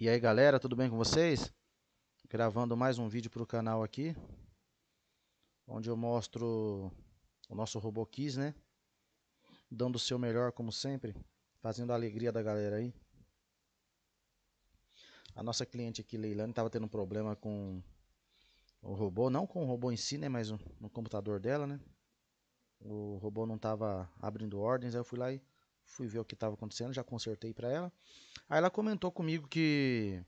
E aí galera, tudo bem com vocês? Gravando mais um vídeo para o canal aqui Onde eu mostro o nosso robô Kiss, né? Dando o seu melhor como sempre Fazendo a alegria da galera aí A nossa cliente aqui, Leilane, estava tendo um problema com o robô Não com o robô em si, né? Mas no computador dela, né? O robô não estava abrindo ordens Aí eu fui lá e fui ver o que estava acontecendo, já consertei para ela. Aí ela comentou comigo que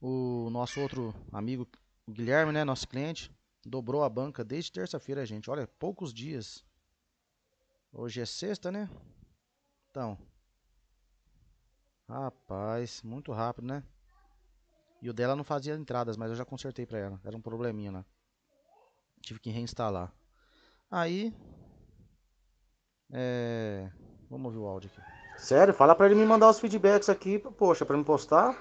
o nosso outro amigo, o Guilherme, né, nosso cliente, dobrou a banca desde terça-feira, gente. Olha, poucos dias. Hoje é sexta, né? Então. Rapaz, muito rápido, né? E o dela não fazia entradas, mas eu já consertei para ela. Era um probleminha lá. Tive que reinstalar. Aí, é... Vamos ouvir o áudio aqui. Sério? Fala pra ele me mandar os feedbacks aqui, poxa, pra me postar.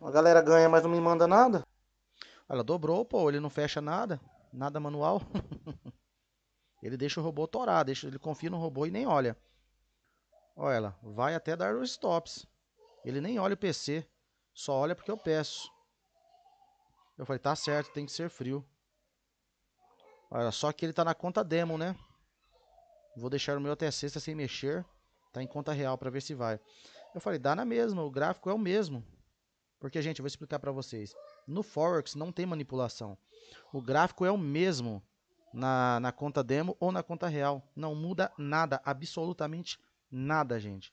A galera ganha, mas não me manda nada. Olha, dobrou, pô, ele não fecha nada. Nada manual. ele deixa o robô torar, deixa, ele confia no robô e nem olha. Olha ela, vai até dar os stops. Ele nem olha o PC, só olha porque eu peço. Eu falei, tá certo, tem que ser frio. Olha, só que ele tá na conta demo, né? Vou deixar o meu até sexta sem mexer. Tá em conta real para ver se vai. Eu falei, dá na mesma, o gráfico é o mesmo. Porque, gente, eu vou explicar para vocês. No Forex não tem manipulação. O gráfico é o mesmo na, na conta demo ou na conta real. Não muda nada, absolutamente nada, gente.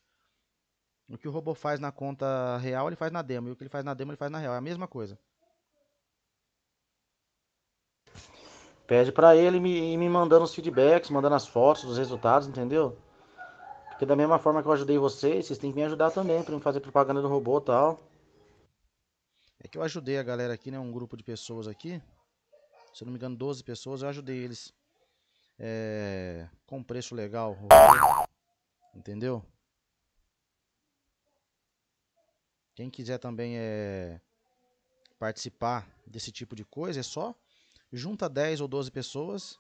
O que o robô faz na conta real, ele faz na demo. E o que ele faz na demo, ele faz na real. É a mesma coisa. Pede para ele me, me mandando os feedbacks, mandando as fotos dos resultados, entendeu? Porque da mesma forma que eu ajudei vocês, vocês têm que me ajudar também para me fazer propaganda do robô e tal. É que eu ajudei a galera aqui, né? Um grupo de pessoas aqui. Se eu não me engano, 12 pessoas. Eu ajudei eles é, com preço legal. Entendeu? Quem quiser também é, participar desse tipo de coisa, é só junta 10 ou 12 pessoas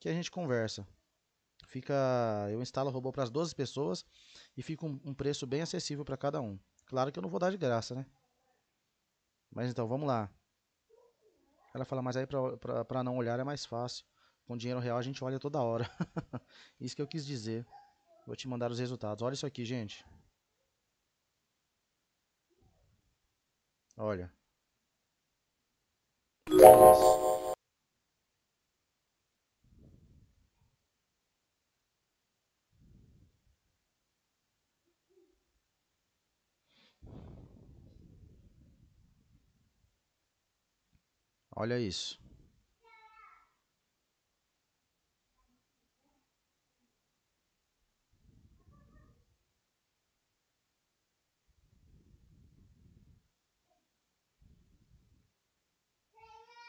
que a gente conversa. Fica, eu instalo o robô para as 12 pessoas e fica um, um preço bem acessível para cada um. Claro que eu não vou dar de graça, né? Mas então, vamos lá. Ela fala, mas aí para não olhar é mais fácil. Com dinheiro real a gente olha toda hora. Isso que eu quis dizer. Vou te mandar os resultados. Olha isso aqui, gente. Olha. Nossa. Olha isso.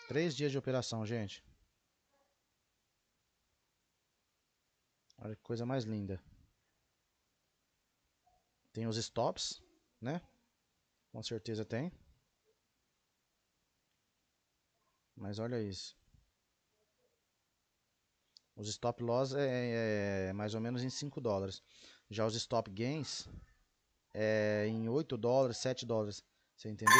Três dias de operação, gente. Olha que coisa mais linda. Tem os stops, né? Com certeza tem. Mas olha isso. Os stop loss é, é, é mais ou menos em 5 dólares. Já os stop gains é em 8 dólares, 7 dólares. Você entendeu?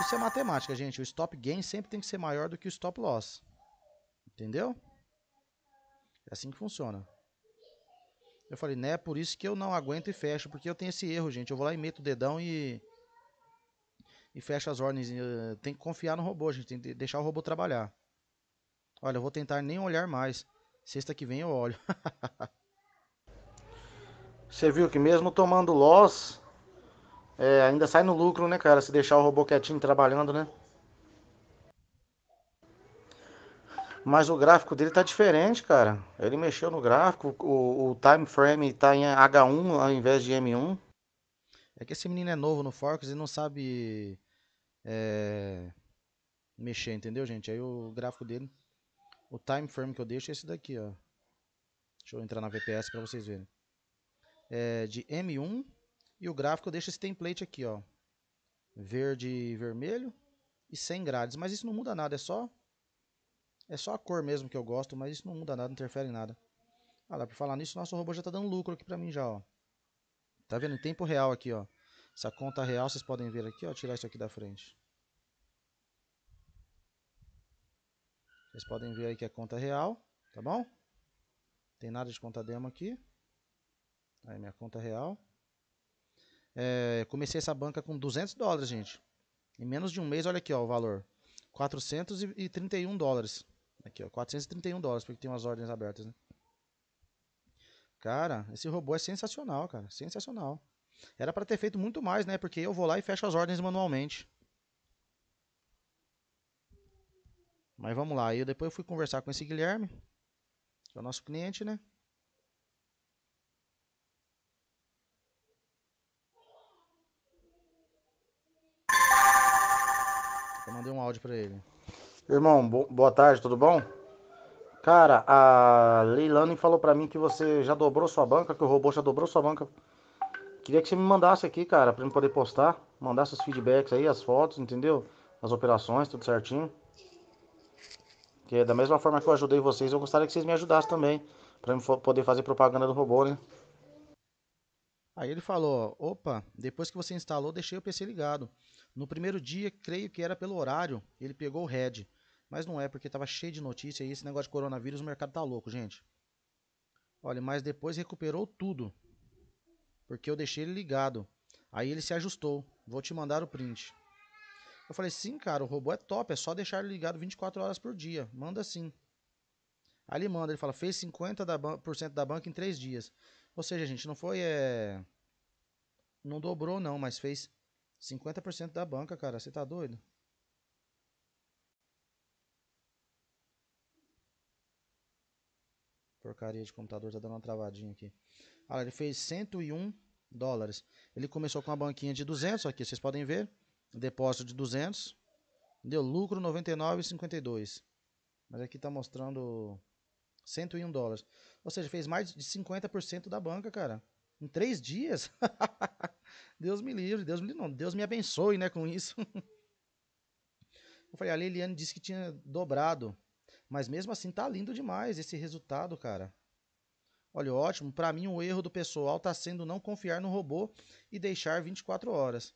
Isso é matemática, gente. O stop gain sempre tem que ser maior do que o stop loss. Entendeu? É assim que funciona. Eu falei, né? É por isso que eu não aguento e fecho, porque eu tenho esse erro, gente. Eu vou lá e meto o dedão e e fecha as ordens. Eh, tem que confiar no robô, a gente tem que deixar o robô trabalhar. Olha, eu vou tentar nem olhar mais. Sexta que vem eu olho. Você viu que mesmo tomando loss, é, ainda sai no lucro, né, cara? Se deixar o robô quietinho trabalhando, né? Mas o gráfico dele tá diferente, cara. Ele mexeu no gráfico, o, o time frame tá em H1 ao invés de M1. É que esse menino é novo no Forks e não sabe é, mexer, entendeu, gente? Aí o gráfico dele, o time frame que eu deixo é esse daqui, ó. Deixa eu entrar na VPS para vocês verem. É de M1 e o gráfico eu deixo esse template aqui, ó. Verde e vermelho e 100 grades, mas isso não muda nada, é só é só a cor mesmo que eu gosto, mas isso não muda nada, não interfere em nada. Ah, dá pra falar nisso, nosso robô já tá dando lucro aqui pra mim já, ó. Tá vendo? Em tempo real aqui, ó. Essa conta real vocês podem ver aqui, ó, tirar isso aqui da frente. Vocês podem ver aí que é conta real, tá bom? Tem nada de conta demo aqui. Aí minha conta real. É, comecei essa banca com 200 dólares, gente. Em menos de um mês, olha aqui ó, o valor. 431 dólares. Aqui, ó, 431 dólares, porque tem umas ordens abertas, né? Cara, esse robô é sensacional, cara. Sensacional. Era para ter feito muito mais, né? Porque eu vou lá e fecho as ordens manualmente. Mas vamos lá. Eu depois fui conversar com esse Guilherme, que é o nosso cliente, né? Eu mandei um áudio para ele. Irmão, boa tarde, tudo bom? Cara, a Leilani falou para mim que você já dobrou sua banca, que o robô já dobrou sua banca Queria que você me mandasse aqui, cara, pra eu poder postar. Mandar seus feedbacks aí, as fotos, entendeu? As operações, tudo certinho. Porque da mesma forma que eu ajudei vocês, eu gostaria que vocês me ajudassem também. Pra eu poder fazer propaganda do robô, né? Aí ele falou: opa, depois que você instalou, deixei o PC ligado. No primeiro dia, creio que era pelo horário, ele pegou o Red. Mas não é, porque tava cheio de notícia aí. Esse negócio de coronavírus, o mercado tá louco, gente. Olha, mas depois recuperou tudo porque eu deixei ele ligado. Aí ele se ajustou. Vou te mandar o print. Eu falei, sim, cara, o robô é top, é só deixar ele ligado 24 horas por dia. Manda sim. Aí ele manda, ele fala, fez 50% da banca em 3 dias. Ou seja, gente, não foi. É... Não dobrou, não, mas fez 50% da banca, cara. Você tá doido? Porcaria de computador, tá dando uma travadinha aqui. Olha, ele fez 101 dólares. Ele começou com uma banquinha de 200 aqui, vocês podem ver. Depósito de 200. Deu lucro 99,52. Mas aqui tá mostrando 101 dólares. Ou seja, fez mais de 50% da banca, cara. Em três dias? Deus me livre, Deus me livre, não. Deus me abençoe, né, com isso. Eu falei, a Liliane disse que tinha dobrado mas mesmo assim tá lindo demais esse resultado, cara. Olha, ótimo. Para mim, o erro do pessoal tá sendo não confiar no robô e deixar 24 horas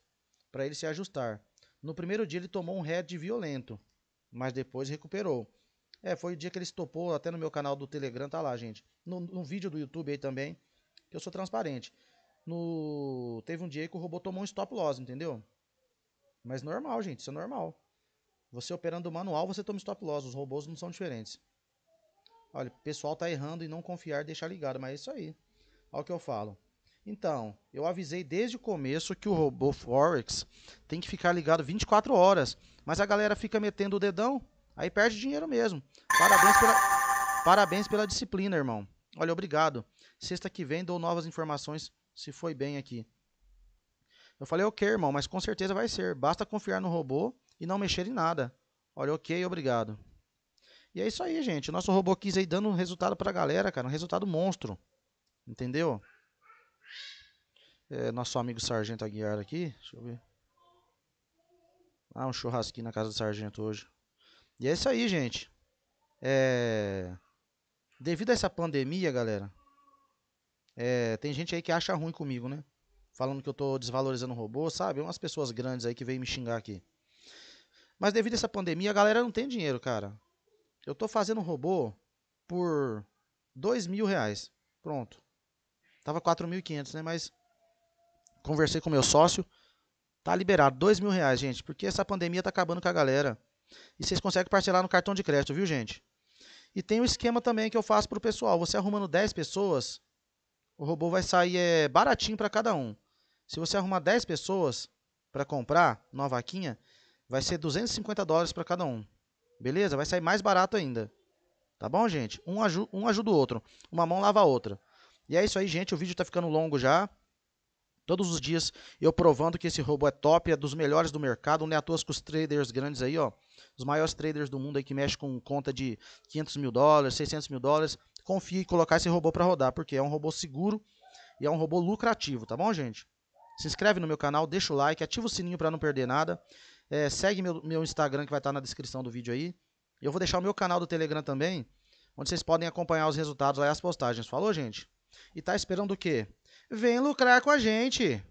para ele se ajustar. No primeiro dia ele tomou um head violento, mas depois recuperou. É, foi o dia que ele estopou, até no meu canal do Telegram, tá lá, gente. No, no vídeo do YouTube aí também, que eu sou transparente. No... Teve um dia que o robô tomou um stop loss, entendeu? Mas normal, gente, isso é normal. Você operando manual, você toma stop loss. Os robôs não são diferentes. Olha, o pessoal tá errando e não confiar, deixar ligado, mas é isso aí. Olha o que eu falo. Então, eu avisei desde o começo que o robô Forex tem que ficar ligado 24 horas. Mas a galera fica metendo o dedão, aí perde dinheiro mesmo. Parabéns pela, parabéns pela disciplina, irmão. Olha, obrigado. Sexta que vem dou novas informações se foi bem aqui. Eu falei, ok, irmão, mas com certeza vai ser. Basta confiar no robô e não mexer em nada. Olha, ok, obrigado. E é isso aí, gente. Nosso robô quis aí dando um resultado pra galera, cara. Um resultado monstro. Entendeu? É, nosso amigo Sargento Aguiar aqui. Deixa eu ver. Ah, um churrasquinho na casa do Sargento hoje. E é isso aí, gente. É... Devido a essa pandemia, galera. É... Tem gente aí que acha ruim comigo, né? Falando que eu tô desvalorizando o robô, sabe? Umas pessoas grandes aí que veem me xingar aqui. Mas devido a essa pandemia, a galera não tem dinheiro, cara. Eu tô fazendo um robô por dois mil reais. Pronto. Tava 4.500, né? Mas conversei com meu sócio. Tá liberado. Dois mil reais, gente. Porque essa pandemia tá acabando com a galera. E vocês conseguem parcelar no cartão de crédito, viu, gente? E tem um esquema também que eu faço pro pessoal. Você arrumando 10 pessoas, o robô vai sair é, baratinho para cada um. Se você arrumar 10 pessoas para comprar numa vaquinha, vai ser 250 dólares para cada um. Beleza? Vai sair mais barato ainda. Tá bom, gente? Um, aju um ajuda o outro. Uma mão lava a outra. E é isso aí, gente. O vídeo está ficando longo já. Todos os dias eu provando que esse robô é top, é dos melhores do mercado. Não é à toa com os traders grandes aí, ó. Os maiores traders do mundo aí que mexem com conta de 500 mil dólares, 600 mil dólares. Confie em colocar esse robô para rodar, porque é um robô seguro e é um robô lucrativo, tá bom, gente? Se inscreve no meu canal, deixa o like, ativa o sininho para não perder nada. É, segue meu, meu Instagram que vai estar tá na descrição do vídeo aí. Eu vou deixar o meu canal do Telegram também, onde vocês podem acompanhar os resultados e as postagens. Falou, gente? E tá esperando o quê? Vem lucrar com a gente!